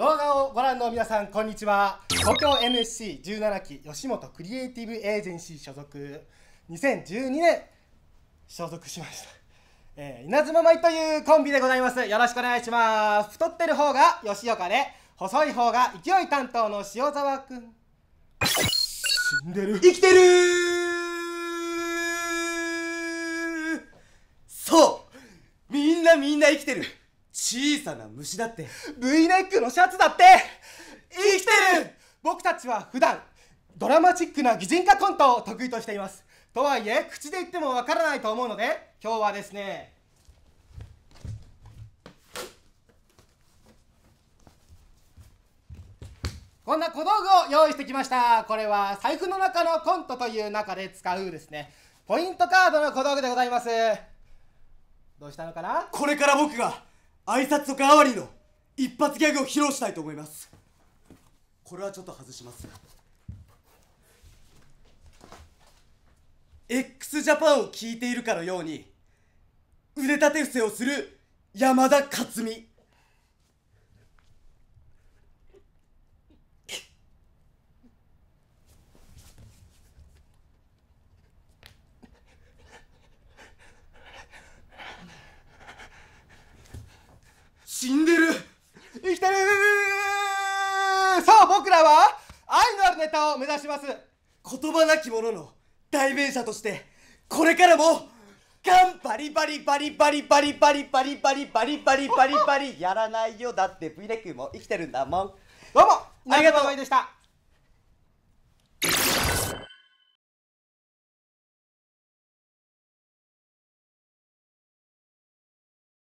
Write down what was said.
動画をご覧の皆さんこんにちは東京 NSC17 期吉本クリエイティブエージェンシー所属2012年所属しました、えー、稲妻舞というコンビでございますよろしくお願いします太ってる方が吉岡で細い方が勢い担当の塩沢くん死んでる生きてるそうみんなみんな生きてる小さな虫だって V ネックのシャツだって生きてる僕たちは普段ドラマチックな擬人化コントを得意としていますとはいえ口で言ってもわからないと思うので今日はですねこんな小道具を用意してきましたこれは財布の中のコントという中で使うですねポイントカードの小道具でございますどうしたのかなこれから僕が挨拶あわりの一発ギャグを披露したいと思いますこれはちょっと外します x ジャパンを聞いているかのように腕立て伏せをする山田勝美死んでる生きてるさあ僕らは愛のあるネタを目指します言葉なき者の代弁者としてこれからもガンバリバリバリバリバリバリバリバリバリバリバリパリやらないよだって V レックも生きてるんだもんどうもありがとうございました